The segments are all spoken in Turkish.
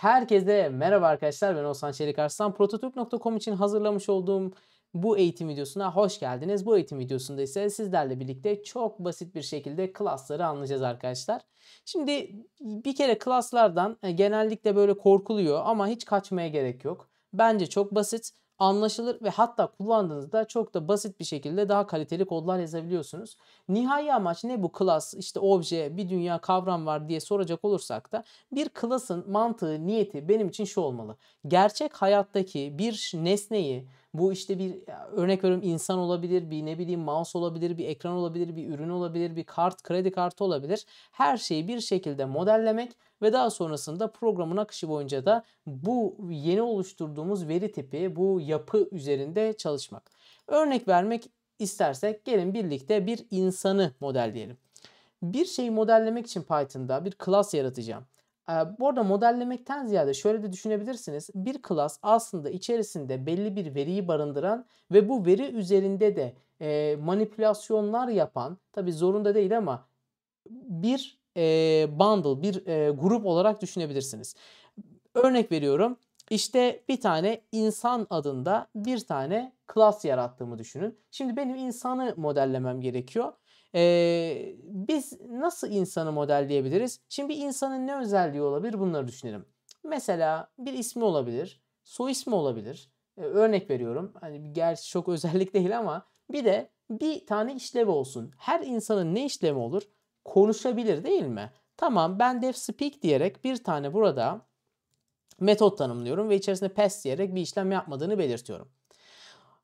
Herkese merhaba arkadaşlar ben Osman Çelik Arslan. Prototürk.com için hazırlamış olduğum bu eğitim videosuna hoş geldiniz. Bu eğitim videosunda ise sizlerle birlikte çok basit bir şekilde klasları anlayacağız arkadaşlar. Şimdi bir kere klaslardan e, genellikle böyle korkuluyor ama hiç kaçmaya gerek yok. Bence çok basit anlaşılır ve hatta kullandığınızda çok da basit bir şekilde daha kaliteli kodlar yazabiliyorsunuz. Nihai amaç ne bu class, işte obje, bir dünya kavram var diye soracak olursak da bir class'ın mantığı, niyeti benim için şu olmalı. Gerçek hayattaki bir nesneyi bu işte bir örnek veriyorum insan olabilir, bir ne bileyim mouse olabilir, bir ekran olabilir, bir ürün olabilir, bir kart, kredi kartı olabilir. Her şeyi bir şekilde modellemek ve daha sonrasında programın akışı boyunca da bu yeni oluşturduğumuz veri tipi, bu yapı üzerinde çalışmak. Örnek vermek istersek gelin birlikte bir insanı modelleyelim. Bir şeyi modellemek için Python'da bir class yaratacağım. Ee, Burada modellemekten ziyade şöyle de düşünebilirsiniz. Bir class aslında içerisinde belli bir veriyi barındıran ve bu veri üzerinde de e, manipülasyonlar yapan, tabi zorunda değil ama bir e, bundle, bir e, grup olarak düşünebilirsiniz. Örnek veriyorum. İşte bir tane insan adında bir tane class yarattığımı düşünün. Şimdi benim insanı modellemem gerekiyor. Ee, biz nasıl insanı modelleyebiliriz? Şimdi bir insanın ne özelliği olabilir bunları düşünelim. Mesela bir ismi olabilir, soy ismi olabilir. Ee, örnek veriyorum. Hani gerçi çok özellik değil ama bir de bir tane işlevi olsun. Her insanın ne işlevi olur? Konuşabilir değil mi? Tamam ben def speak diyerek bir tane burada metot tanımlıyorum ve içerisinde pes diyerek bir işlem yapmadığını belirtiyorum.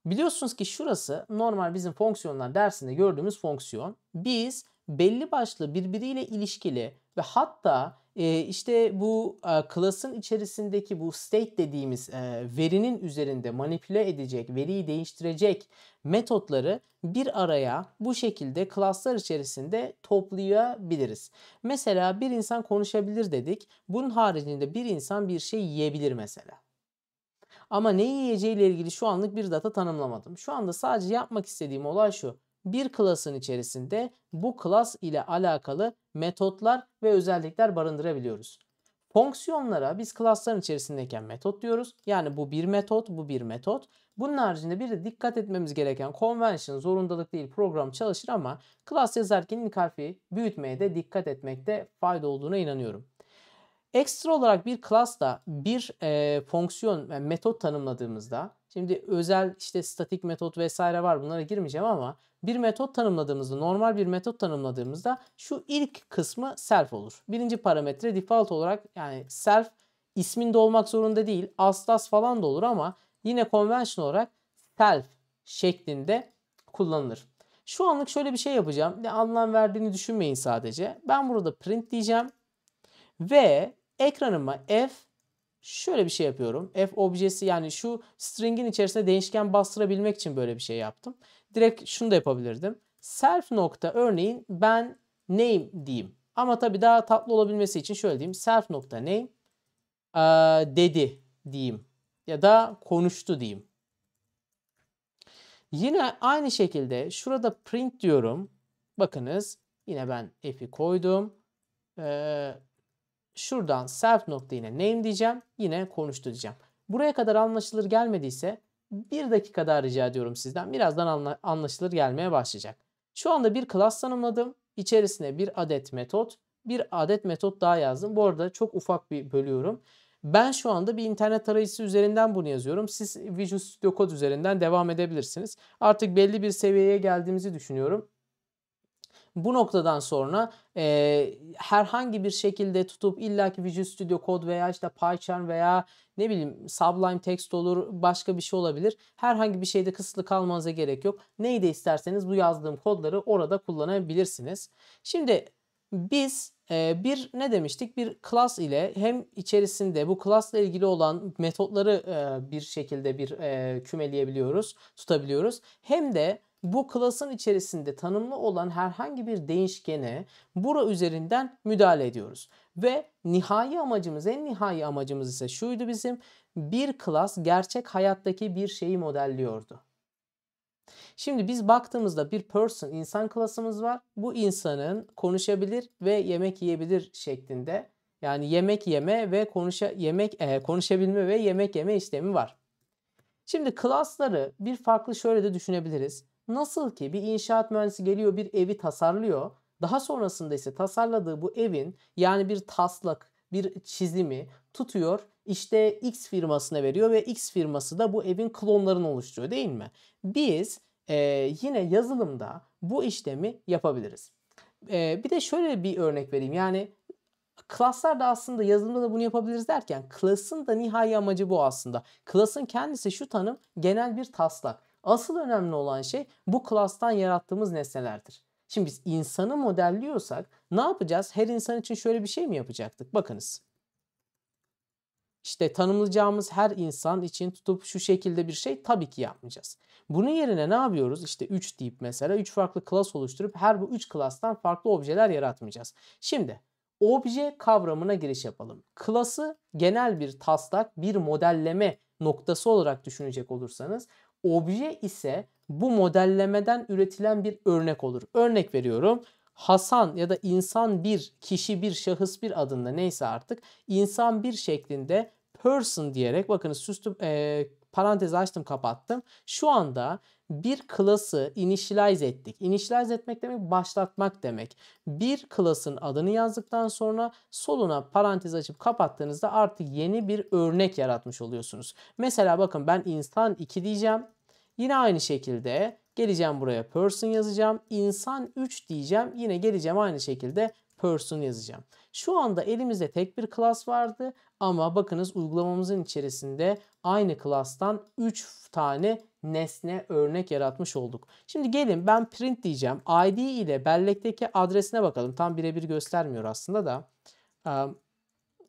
Biliyorsunuz ki şurası normal bizim fonksiyonlar dersinde gördüğümüz fonksiyon. Biz belli başlı birbiriyle ilişkili ve hatta e, işte bu e, class'ın içerisindeki bu state dediğimiz e, verinin üzerinde manipüle edecek, veriyi değiştirecek metotları bir araya bu şekilde klaslar içerisinde toplayabiliriz. Mesela bir insan konuşabilir dedik. Bunun haricinde bir insan bir şey yiyebilir mesela. Ama ne yiyeceğiyle ilgili şu anlık bir data tanımlamadım. Şu anda sadece yapmak istediğim olay şu. Bir klasın içerisinde bu klas ile alakalı metotlar ve özellikler barındırabiliyoruz. Fonksiyonlara biz klasların içerisindeyken metot diyoruz. Yani bu bir metot, bu bir metot. Bunun haricinde bir de dikkat etmemiz gereken convention zorundalık değil program çalışır ama klas yazarken ilk harfi büyütmeye de dikkat etmekte fayda olduğuna inanıyorum. Ekstra olarak bir class'ta bir e, fonksiyon, yani e, metot tanımladığımızda şimdi özel işte statik metot vesaire var bunlara girmeyeceğim ama bir metot tanımladığımızda normal bir metot tanımladığımızda şu ilk kısmı self olur. Birinci parametre default olarak yani self isminde olmak zorunda değil aslas falan da olur ama yine konvensiyon olarak self şeklinde kullanılır. Şu anlık şöyle bir şey yapacağım. Ne anlam verdiğini düşünmeyin sadece. Ben burada print diyeceğim ve ekranıma f şöyle bir şey yapıyorum. F objesi yani şu string'in içerisinde değişken bastırabilmek için böyle bir şey yaptım. Direkt şunu da yapabilirdim. Self nokta örneğin ben name diyeyim. Ama tabii daha tatlı olabilmesi için şöyle diyeyim. Self nokta name dedi diyeyim. Ya da konuştu diyeyim. Yine aynı şekilde şurada print diyorum. Bakınız yine ben f'i koydum. Ee, şuradan self nokta yine name diyeceğim. Yine konuştu diyeceğim. Buraya kadar anlaşılır gelmediyse bir dakika daha rica ediyorum sizden. Birazdan anla anlaşılır gelmeye başlayacak. Şu anda bir class tanımladım. İçerisine bir adet metot, bir adet metot daha yazdım. Bu arada çok ufak bir bölüyorum. Ben şu anda bir internet arayıcısı üzerinden bunu yazıyorum. Siz Visual Studio Code üzerinden devam edebilirsiniz. Artık belli bir seviyeye geldiğimizi düşünüyorum. Bu noktadan sonra e, herhangi bir şekilde tutup illaki Visual Studio Code veya işte PyCharm veya ne bileyim Sublime Text olur başka bir şey olabilir. Herhangi bir şeyde kısıtlı kalmanıza gerek yok. Neyi de isterseniz bu yazdığım kodları orada kullanabilirsiniz. Şimdi biz bir ne demiştik bir class ile hem içerisinde bu class ile ilgili olan metotları bir şekilde bir kümeleyebiliyoruz tutabiliyoruz hem de bu klasın içerisinde tanımlı olan herhangi bir değişkene bura üzerinden müdahale ediyoruz. Ve nihai amacımız, en nihai amacımız ise şuydu bizim. Bir klas gerçek hayattaki bir şeyi modelliyordu. Şimdi biz baktığımızda bir person insan klasımız var. Bu insanın konuşabilir ve yemek yiyebilir şeklinde yani yemek yeme ve konuşa yemek e, konuşabilme ve yemek yeme işlemi var. Şimdi klasları bir farklı şöyle de düşünebiliriz. Nasıl ki bir inşaat mühendisi geliyor bir evi tasarlıyor. Daha sonrasında ise tasarladığı bu evin yani bir taslak, bir çizimi tutuyor işte X firmasına veriyor ve X firması da bu evin klonlarını oluşturuyor değil mi? Biz e, yine yazılımda bu işlemi yapabiliriz. E, bir de şöyle bir örnek vereyim yani Klaslar da aslında yazılımda da bunu yapabiliriz derken klasın da nihai amacı bu aslında. Klasın kendisi şu tanım genel bir taslak. Asıl önemli olan şey bu klastan yarattığımız nesnelerdir. Şimdi biz insanı modelliyorsak ne yapacağız? Her insan için şöyle bir şey mi yapacaktık? Bakınız. İşte tanımlayacağımız her insan için tutup şu şekilde bir şey tabii ki yapmayacağız. Bunun yerine ne yapıyoruz? İşte 3 deyip mesela 3 farklı klas oluşturup her bu 3 klastan farklı objeler yaratmayacağız. Şimdi obje kavramına giriş yapalım. Klası genel bir taslak, bir modelleme noktası olarak düşünecek olursanız Obje ise bu modellemeden üretilen bir örnek olur. Örnek veriyorum. Hasan ya da insan bir, kişi bir, şahıs bir adında neyse artık insan bir şeklinde person diyerek bakınız süslü e, parantezi açtım kapattım. Şu anda bir klası initialize ettik. Initialize etmek demek başlatmak demek. Bir klasın adını yazdıktan sonra soluna parantez açıp kapattığınızda artık yeni bir örnek yaratmış oluyorsunuz. Mesela bakın ben insan 2 diyeceğim. Yine aynı şekilde geleceğim buraya person yazacağım. İnsan 3 diyeceğim. Yine geleceğim aynı şekilde person yazacağım. Şu anda elimizde tek bir class vardı ama bakınız uygulamamızın içerisinde aynı class'tan 3 tane nesne örnek yaratmış olduk. Şimdi gelin ben print diyeceğim. ID ile bellekteki adresine bakalım. Tam birebir göstermiyor aslında da. Ee,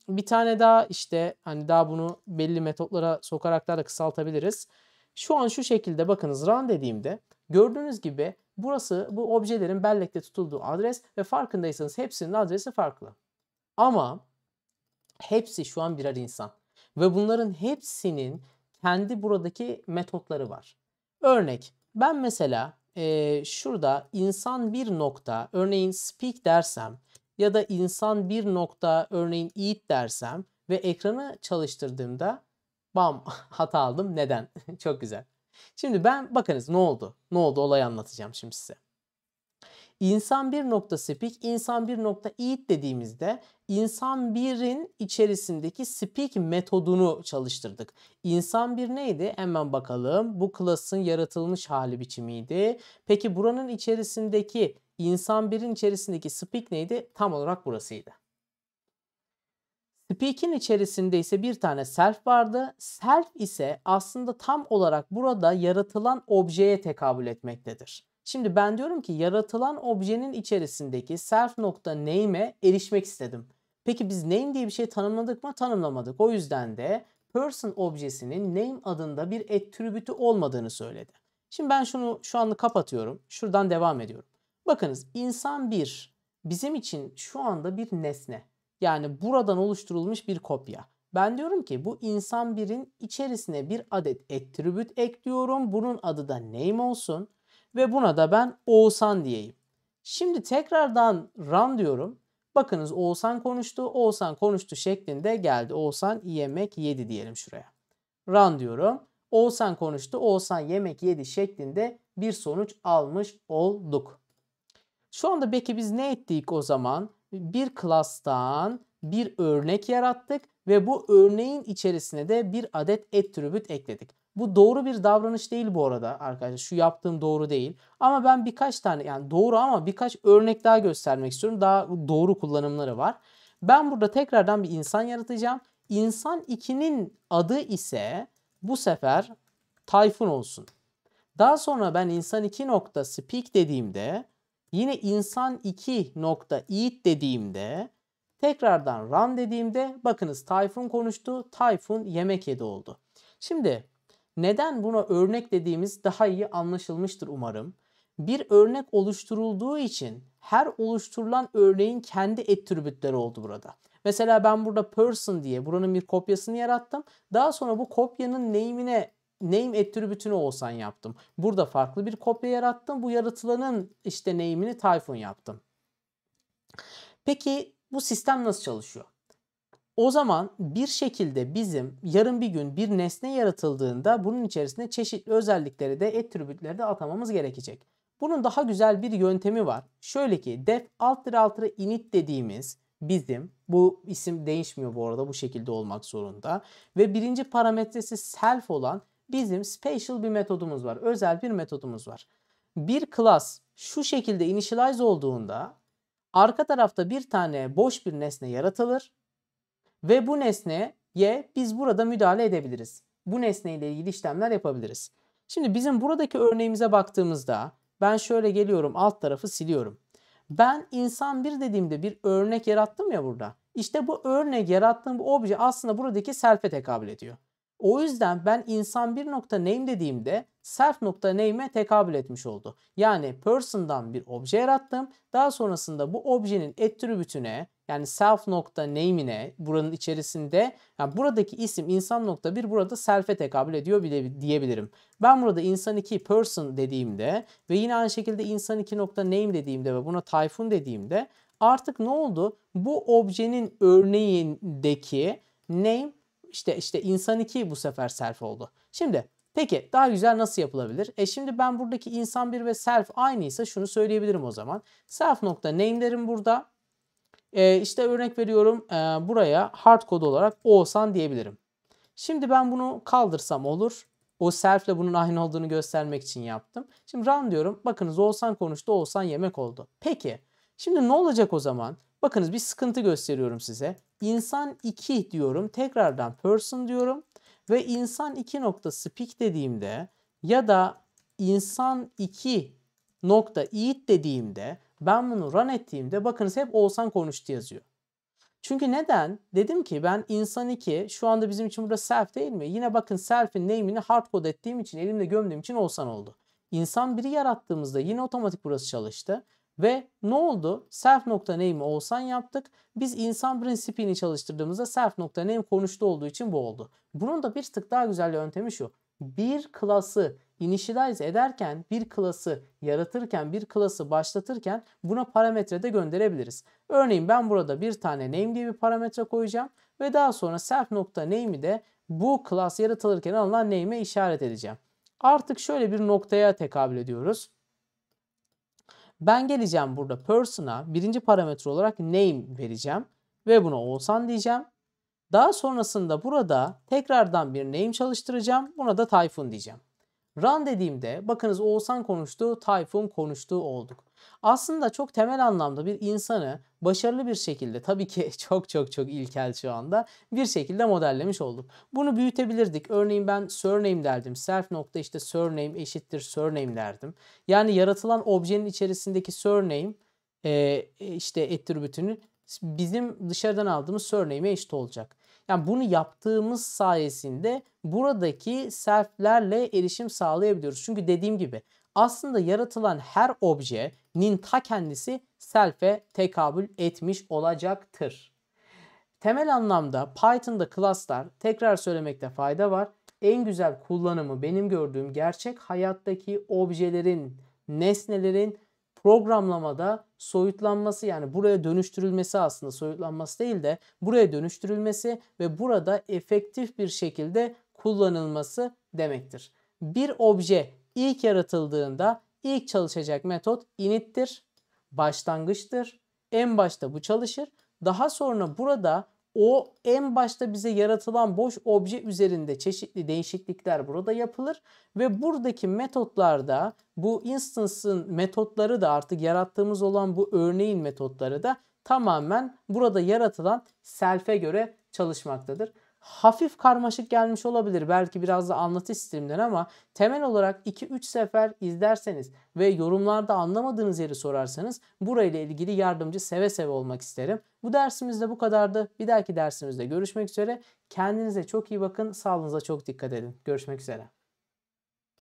bir tane daha işte hani daha bunu belli metotlara sokarak daha da kısaltabiliriz. Şu an şu şekilde bakınız run dediğimde gördüğünüz gibi burası bu objelerin bellekte tutulduğu adres ve farkındaysanız hepsinin adresi farklı. Ama hepsi şu an birer insan ve bunların hepsinin kendi buradaki metotları var. Örnek ben mesela e, şurada insan bir nokta örneğin speak dersem ya da insan bir nokta örneğin eat dersem ve ekranı çalıştırdığımda Bam hata aldım. Neden? Çok güzel. Şimdi ben bakınız ne oldu? Ne oldu olayı anlatacağım şimdi size. İnsan nokta 1.speak, insan nokta 1.eat dediğimizde insan 1'in içerisindeki speak metodunu çalıştırdık. İnsan 1 neydi? Hemen bakalım. Bu klasın yaratılmış hali biçimiydi. Peki buranın içerisindeki insan 1'in içerisindeki speak neydi? Tam olarak burasıydı. Speak'in içerisinde ise bir tane self vardı. Self ise aslında tam olarak burada yaratılan objeye tekabül etmektedir. Şimdi ben diyorum ki yaratılan objenin içerisindeki self.name'e erişmek istedim. Peki biz name diye bir şey tanımladık mı? Tanımlamadık. O yüzden de person objesinin name adında bir attribütü olmadığını söyledi. Şimdi ben şunu şu anı kapatıyorum. Şuradan devam ediyorum. Bakınız insan bir bizim için şu anda bir nesne. Yani buradan oluşturulmuş bir kopya. Ben diyorum ki bu insan birin içerisine bir adet attribute ekliyorum. Bunun adı da name olsun ve buna da ben Oğuzhan diyeyim. Şimdi tekrardan run diyorum. Bakınız Oğuzhan konuştu, Oğuzhan konuştu şeklinde geldi. Oğuzhan yemek yedi diyelim şuraya. Run diyorum. Oğuzhan konuştu, Oğuzhan yemek yedi şeklinde bir sonuç almış olduk. Şu anda peki biz ne ettik o zaman? bir klastan bir örnek yarattık ve bu örneğin içerisine de bir adet attribute ekledik. Bu doğru bir davranış değil bu arada arkadaşlar. Şu yaptığım doğru değil. Ama ben birkaç tane yani doğru ama birkaç örnek daha göstermek istiyorum. Daha doğru kullanımları var. Ben burada tekrardan bir insan yaratacağım. İnsan 2'nin adı ise bu sefer Tayfun olsun. Daha sonra ben insan 2 nokta speak dediğimde Yine insan 2 dediğimde tekrardan run dediğimde bakınız typhoon konuştu. typhoon yemek yedi oldu. Şimdi neden buna örnek dediğimiz daha iyi anlaşılmıştır umarım. Bir örnek oluşturulduğu için her oluşturulan örneğin kendi ettribütleri oldu burada. Mesela ben burada person diye buranın bir kopyasını yarattım. Daha sonra bu kopyanın name'ine name attribute'ünü olsan yaptım. Burada farklı bir kopya yarattım. Bu yaratılanın işte name'ini Typhoon yaptım. Peki bu sistem nasıl çalışıyor? O zaman bir şekilde bizim yarın bir gün bir nesne yaratıldığında bunun içerisinde çeşitli özellikleri de attribute'leri de atamamız gerekecek. Bunun daha güzel bir yöntemi var. Şöyle ki def alter altı init dediğimiz bizim bu isim değişmiyor bu arada bu şekilde olmak zorunda ve birinci parametresi self olan bizim special bir metodumuz var. Özel bir metodumuz var. Bir class şu şekilde initialize olduğunda arka tarafta bir tane boş bir nesne yaratılır ve bu nesneye biz burada müdahale edebiliriz. Bu nesneyle ilgili işlemler yapabiliriz. Şimdi bizim buradaki örneğimize baktığımızda ben şöyle geliyorum alt tarafı siliyorum. Ben insan bir dediğimde bir örnek yarattım ya burada. İşte bu örnek yarattığım bu obje aslında buradaki self'e tekabül ediyor. O yüzden ben insan bir nokta name dediğimde self nokta name'e tekabül etmiş oldu. Yani person'dan bir obje yarattım. Daha sonrasında bu objenin attribute'üne yani self nokta name'ine buranın içerisinde yani buradaki isim insan nokta bir burada self'e tekabül ediyor bile diyebilirim. Ben burada insan 2 person dediğimde ve yine aynı şekilde insan 2 nokta name dediğimde ve buna typhoon dediğimde artık ne oldu? Bu objenin örneğindeki name işte işte insan 2 bu sefer self oldu. Şimdi peki daha güzel nasıl yapılabilir? E şimdi ben buradaki insan 1 ve self aynıysa şunu söyleyebilirim o zaman. Self nokta name derim burada. E, işte örnek veriyorum e, buraya hard kod olarak Oğuzhan diyebilirim. Şimdi ben bunu kaldırsam olur. O self ile bunun aynı olduğunu göstermek için yaptım. Şimdi run diyorum. Bakınız Oğuzhan konuştu, Oğuzhan yemek oldu. Peki. Şimdi ne olacak o zaman? Bakınız bir sıkıntı gösteriyorum size insan 2 diyorum. Tekrardan person diyorum. Ve insan 2 nokta speak dediğimde ya da insan 2 nokta eat dediğimde ben bunu run ettiğimde bakınız hep olsan konuştu yazıyor. Çünkü neden? Dedim ki ben insan 2 şu anda bizim için burada self değil mi? Yine bakın self'in name'ini hard code ettiğim için elimle gömdüğüm için olsan oldu. İnsan 1'i yarattığımızda yine otomatik burası çalıştı. Ve ne oldu? Self nokta name'i Oğuzhan yaptık. Biz insan prensipini çalıştırdığımızda self name konuştu olduğu için bu oldu. Bunun da bir tık daha güzel yöntemi şu. Bir klası initialize ederken bir klası yaratırken bir klası başlatırken buna parametre de gönderebiliriz. Örneğin ben burada bir tane name diye bir parametre koyacağım ve daha sonra self nokta name'i de bu klas yaratılırken alınan name'e işaret edeceğim. Artık şöyle bir noktaya tekabül ediyoruz. Ben geleceğim burada person'a birinci parametre olarak name vereceğim ve buna Oğuzhan diyeceğim. Daha sonrasında burada tekrardan bir name çalıştıracağım. Buna da Tayfun diyeceğim. Run dediğimde bakınız Oğuzhan konuştu, Tayfun konuştu olduk aslında çok temel anlamda bir insanı başarılı bir şekilde tabii ki çok çok çok ilkel şu anda bir şekilde modellemiş olduk. Bunu büyütebilirdik. Örneğin ben surname derdim. Self nokta işte surname eşittir surname derdim. Yani yaratılan objenin içerisindeki surname e, işte ettribütünün bizim dışarıdan aldığımız surname'e eşit olacak. Yani bunu yaptığımız sayesinde buradaki self'lerle erişim sağlayabiliyoruz. Çünkü dediğim gibi aslında yaratılan her objenin ta kendisi self'e tekabül etmiş olacaktır. Temel anlamda Python'da klaslar tekrar söylemekte fayda var. En güzel kullanımı benim gördüğüm gerçek hayattaki objelerin, nesnelerin programlamada soyutlanması yani buraya dönüştürülmesi aslında soyutlanması değil de buraya dönüştürülmesi ve burada efektif bir şekilde kullanılması demektir. Bir obje İlk yaratıldığında ilk çalışacak metot init'tir, başlangıçtır. En başta bu çalışır. Daha sonra burada o en başta bize yaratılan boş obje üzerinde çeşitli değişiklikler burada yapılır ve buradaki metotlarda bu instance'ın metotları da artık yarattığımız olan bu örneğin metotları da tamamen burada yaratılan self'e göre çalışmaktadır hafif karmaşık gelmiş olabilir. Belki biraz da anlatı sisteminden ama temel olarak 2-3 sefer izlerseniz ve yorumlarda anlamadığınız yeri sorarsanız burayla ilgili yardımcı seve seve olmak isterim. Bu dersimizde bu kadardı. Bir dahaki dersimizde görüşmek üzere. Kendinize çok iyi bakın. Sağlığınıza çok dikkat edin. Görüşmek üzere.